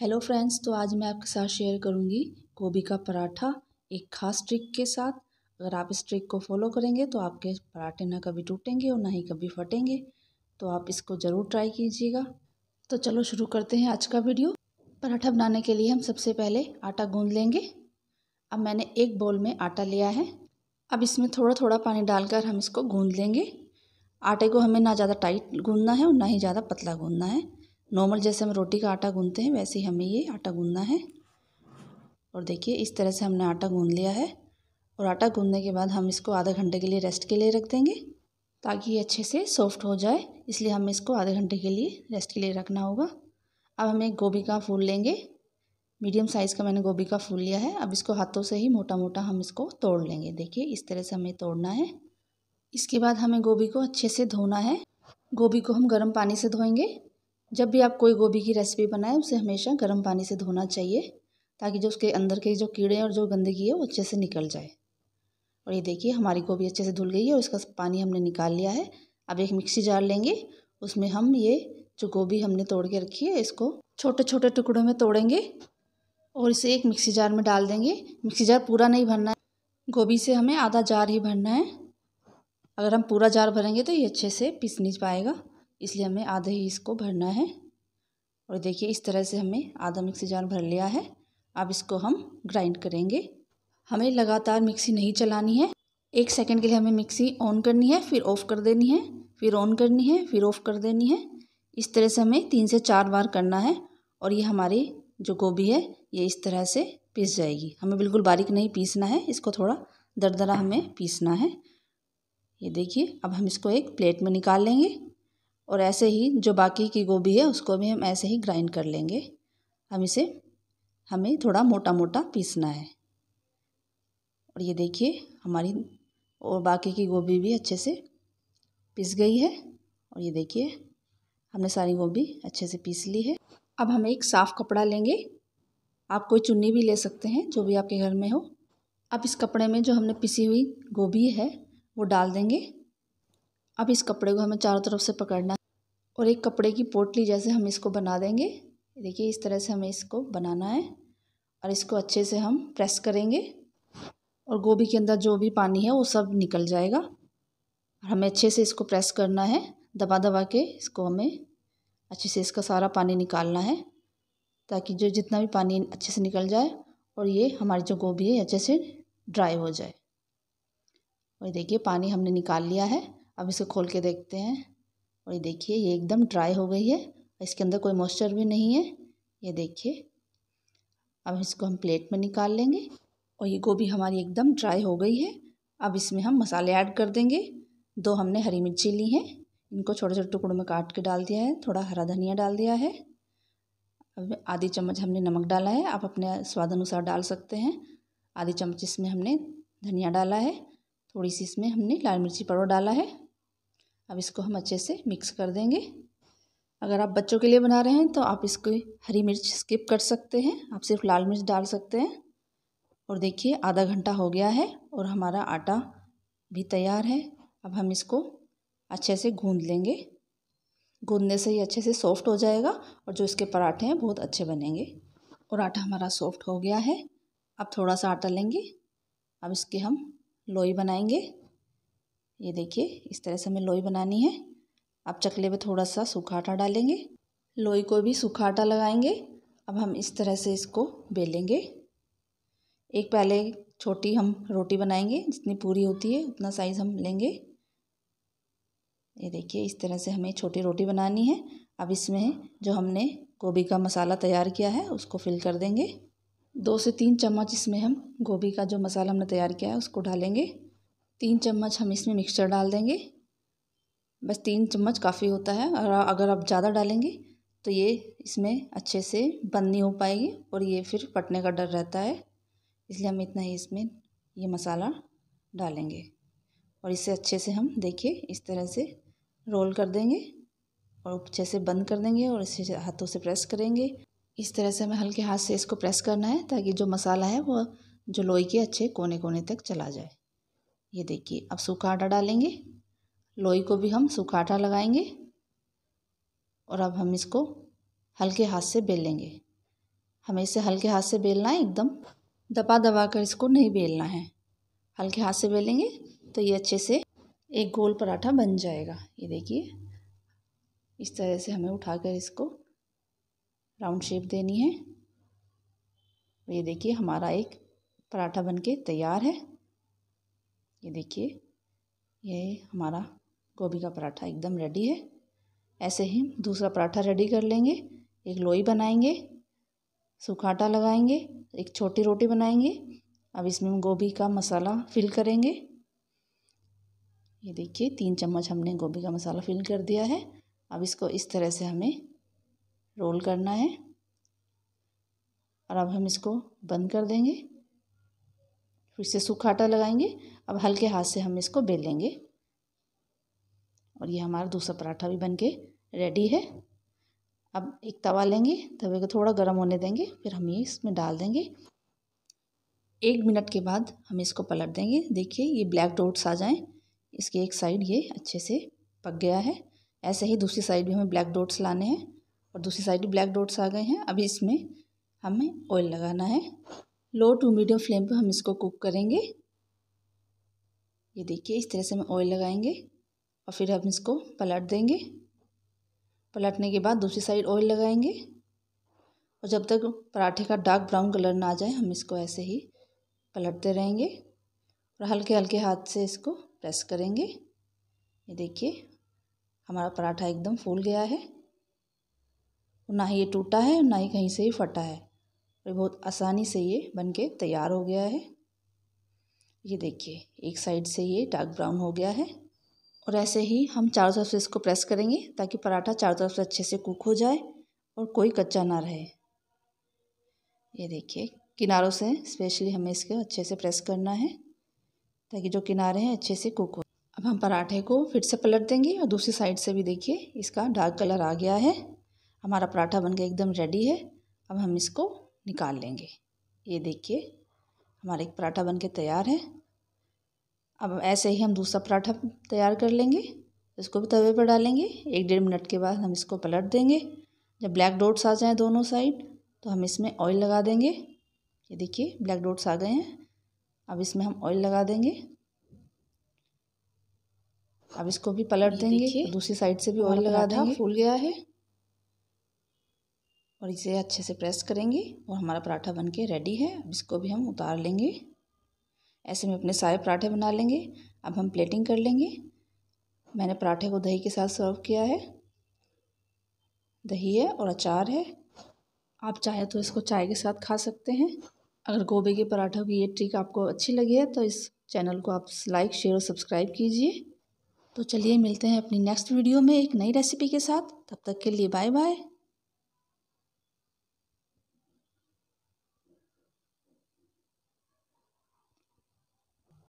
hello friends तो आज मैं आपके साथ शेयर करूंगी गोभी का पराठा एक खास ट्रिक के साथ अगर आप इस ट्रिक को फॉलो करेंगे तो आपके पराठे ना कभी टूटेंगे और ना ही कभी फटेंगे तो आप इसको ज़रूर ट्राई कीजिएगा तो चलो शुरू करते हैं आज का वीडियो पराठा बनाने के लिए हम सबसे पहले आटा गूँध लेंगे अब मैंने एक बॉल में आटा लिया है अब इसमें थोड़ा थोड़ा पानी डालकर हम इसको गूँध लेंगे आटे को हमें ना ज़्यादा टाइट गूँधना है और ना ही ज़्यादा पतला गूँधना है नॉर्मल जैसे हम रोटी का आटा गूंदते हैं वैसे ही हमें ये आटा गूंदना है और देखिए इस तरह से हमने आटा गूंद लिया है और आटा गूंदने के बाद हम इसको आधे घंटे के लिए रेस्ट के लिए रख देंगे ताकि ये अच्छे से सॉफ्ट हो जाए इसलिए हमें इसको आधे घंटे के लिए रेस्ट के लिए रखना होगा अब हम एक गोभी का फूल लेंगे मीडियम साइज़ का मैंने गोभी का फूल लिया है अब इसको हाथों से ही मोटा मोटा हम इसको तोड़ लेंगे देखिए इस तरह से हमें तोड़ना है इसके बाद हमें गोभी को अच्छे से धोना है गोभी को हम गर्म पानी से धोएंगे जब भी आप कोई गोभी की रेसिपी बनाएं उसे हमेशा गर्म पानी से धोना चाहिए ताकि जो उसके अंदर के जो कीड़े और जो गंदगी है वो अच्छे से निकल जाए और ये देखिए हमारी गोभी अच्छे से धुल गई है और इसका पानी हमने निकाल लिया है अब एक मिक्सी जार लेंगे उसमें हम ये जो गोभी हमने तोड़ के रखी है इसको छोटे छोटे टुकड़ों में तोड़ेंगे और इसे एक मिक्सी जार में डाल देंगे मिक्सी जार पूरा नहीं भरना है गोभी से हमें आधा जार ही भरना है अगर हम पूरा जार भरेंगे तो ये अच्छे से पीस नहीं पाएगा इसलिए हमें आधा ही इसको भरना है और देखिए इस तरह से हमें आधा मिक्सी जार भर लिया है अब इसको हम ग्राइंड करेंगे हमें लगातार मिक्सी नहीं चलानी है एक सेकंड के लिए हमें मिक्सी ऑन करनी है फिर ऑफ़ कर देनी है फिर ऑन करनी है फिर ऑफ़ कर देनी है इस तरह से हमें तीन से चार बार करना है और ये हमारी जो गोभी है ये इस तरह से पीस जाएगी हमें बिल्कुल बारीक नहीं पीसना है इसको थोड़ा दरदरा हमें पीसना है ये देखिए अब हम इसको एक प्लेट में निकाल लेंगे और ऐसे ही जो बाकी की गोभी है उसको भी हम ऐसे ही ग्राइंड कर लेंगे हम इसे हमें थोड़ा मोटा मोटा पीसना है और ये देखिए हमारी और बाकी की गोभी भी अच्छे से पीस गई है और ये देखिए हमने सारी गोभी अच्छे से पीस ली है अब हम एक साफ़ कपड़ा लेंगे आप कोई चुन्नी भी ले सकते हैं जो भी आपके घर में हो अब इस कपड़े में जो हमने पिसी हुई गोभी है वो डाल देंगे अब इस कपड़े को हमें चारों तरफ से पकड़ना है और एक कपड़े की पोटली जैसे हम इसको बना देंगे देखिए इस तरह से हमें इसको बनाना है और इसको अच्छे से हम प्रेस करेंगे और गोभी के अंदर जो भी पानी है वो सब निकल जाएगा और हमें अच्छे से इसको प्रेस करना है दबा दबा के इसको हमें अच्छे से इसका सारा पानी निकालना है ताकि जो जितना भी पानी अच्छे से निकल जाए और ये हमारी जो गोभी है अच्छे से ड्राई हो जाए और देखिए पानी हमने निकाल लिया है अब इसे खोल के देखते हैं और ये देखिए ये एकदम ड्राई हो गई है इसके अंदर कोई मॉइस्चर भी नहीं है ये देखिए अब इसको हम प्लेट में निकाल लेंगे और ये गोभी हमारी एकदम ड्राई हो गई है अब इसमें हम मसाले ऐड कर देंगे दो हमने हरी मिर्ची ली हैं इनको छोटे छोटे टुकड़ों में काट के डाल दिया है थोड़ा हरा धनिया डाल दिया है अब आधी चम्मच हमने नमक डाला है आप अपने स्वाद अनुसार डाल सकते हैं आधी चम्मच इसमें हमने धनिया डाला है थोड़ी सी इसमें हमने लाल मिर्ची पाउडर डाला है अब इसको हम अच्छे से मिक्स कर देंगे अगर आप बच्चों के लिए बना रहे हैं तो आप इसको हरी मिर्च स्किप कर सकते हैं आप सिर्फ लाल मिर्च डाल सकते हैं और देखिए आधा घंटा हो गया है और हमारा आटा भी तैयार है अब हम इसको अच्छे से गूंद लेंगे गूंदने से ही अच्छे से सॉफ्ट हो जाएगा और जो इसके पराठे हैं बहुत अच्छे बनेंगे और आटा हमारा सॉफ्ट हो गया है अब थोड़ा सा आटा लेंगे अब इसके हम लोई बनाएंगे ये देखिए इस तरह से हमें लोई बनानी है अब चकले पे थोड़ा सा सूखा आटा डालेंगे लोई को भी सूखा आटा लगाएंगे अब हम इस तरह से इसको बेलेंगे एक पहले छोटी हम रोटी बनाएंगे जितनी पूरी होती है उतना साइज़ हम लेंगे ये देखिए इस तरह से हमें छोटी रोटी बनानी है अब इसमें जो हमने गोभी का मसाला तैयार किया है उसको फिल कर देंगे दो से तीन चम्मच इसमें हम गोभी का जो मसाला हमने तैयार किया है उसको डालेंगे तीन चम्मच हम इसमें मिक्सचर डाल देंगे बस तीन चम्मच काफ़ी होता है और अगर आप ज़्यादा डालेंगे तो ये इसमें अच्छे से बंद नहीं हो पाएगी और ये फिर फटने का डर रहता है इसलिए हम इतना ही इसमें ये मसाला डालेंगे और इसे अच्छे से हम देखिए इस तरह से रोल कर देंगे और अच्छे से बंद कर देंगे और इसे हाथों से प्रेस करेंगे इस तरह से हमें हल्के हाथ से इसको प्रेस करना है ताकि जो मसाला है वह जो लोई के अच्छे कोने कोने तक चला जाए ये देखिए अब सूखा आटा डालेंगे लोई को भी हम सूखा आटा लगाएंगे और अब हम इसको हल्के हाथ से बेलेंगे हमें इसे हल्के हाथ से बेलना है एकदम दबा दबा कर इसको नहीं बेलना है हल्के हाथ से बेलेंगे तो ये अच्छे से एक गोल पराठा बन जाएगा ये देखिए इस तरह से हमें उठाकर इसको राउंड शेप देनी है ये देखिए हमारा एक पराठा बनके तैयार है ये देखिए ये हमारा गोभी का पराठा एकदम रेडी है ऐसे ही दूसरा पराठा रेडी कर लेंगे एक लोई बनाएंगे सूखाटा लगाएंगे एक छोटी रोटी बनाएंगे अब इसमें हम गोभी का मसाला फिल करेंगे ये देखिए तीन चम्मच हमने गोभी का मसाला फिल कर दिया है अब इसको इस तरह से हमें रोल करना है और अब हम इसको बंद कर देंगे फिर से सूखा आटा लगाएंगे अब हल्के हाथ से हम इसको बेलेंगे और ये हमारा दूसरा पराठा भी बन के रेडी है अब एक तवा लेंगे तवे को थोड़ा गर्म होने देंगे फिर हम ये इसमें डाल देंगे एक मिनट के बाद हम इसको पलट देंगे देखिए ये ब्लैक डॉट्स आ जाएं इसके एक साइड ये अच्छे से पक गया है ऐसे ही दूसरी साइड भी हमें ब्लैक डॉट्स लाने हैं और दूसरी साइड भी ब्लैक डॉट्स आ गए हैं अभी इसमें हमें ऑयल लगाना है लो टू मीडियम फ्लेम पे हम इसको कुक करेंगे ये देखिए इस तरह से हम ऑयल लगाएंगे और फिर हम इसको पलट देंगे पलटने के बाद दूसरी साइड ऑयल लगाएंगे और जब तक पराठे का डार्क ब्राउन कलर ना आ जाए हम इसको ऐसे ही पलटते रहेंगे और हल्के हल्के हाथ से इसको प्रेस करेंगे ये देखिए हमारा पराठा एकदम फूल गया है ना ही ये टूटा है ना ही कहीं से ही फटा है और बहुत आसानी से ये बन के तैयार हो गया है ये देखिए एक साइड से ये डार्क ब्राउन हो गया है और ऐसे ही हम चारों तरफ से इसको प्रेस करेंगे ताकि पराठा चारों तरफ से अच्छे से कुक हो जाए और कोई कच्चा ना रहे ये देखिए किनारों से स्पेशली हमें इसको अच्छे से प्रेस करना है ताकि जो किनारे हैं अच्छे से कुक हो अब हम पराठे को फिर से पलट देंगे और दूसरी साइड से भी देखिए इसका डार्क कलर आ गया है हमारा पराठा बनकर एकदम रेडी है अब हम इसको निकाल लेंगे ये देखिए हमारा एक पराठा बन के तैयार है अब ऐसे ही हम दूसरा पराठा तैयार कर लेंगे इसको भी तवे पर डालेंगे एक डेढ़ मिनट के बाद हम इसको पलट देंगे जब ब्लैक डोट्स आ जाएं दोनों साइड तो हम इसमें ऑयल लगा देंगे ये देखिए ब्लैक डोट्स आ गए हैं अब इसमें हम ऑयल लगा देंगे अब इसको भी पलट देंगे दूसरी साइड से भी ऑयल लगा देंगे फूल गया है और इसे अच्छे से प्रेस करेंगे और हमारा पराठा बन के रेडी है अब इसको भी हम उतार लेंगे ऐसे में अपने सारे पराठे बना लेंगे अब हम प्लेटिंग कर लेंगे मैंने पराठे को दही के साथ सर्व किया है दही है और अचार है आप चाहे तो इसको चाय के साथ खा सकते हैं अगर गोभी के पराठों की ये ट्रिक आपको अच्छी लगी है तो इस चैनल को आप लाइक शेयर और सब्सक्राइब कीजिए तो चलिए मिलते हैं अपनी नेक्स्ट वीडियो में एक नई रेसिपी के साथ तब तक के लिए बाय बाय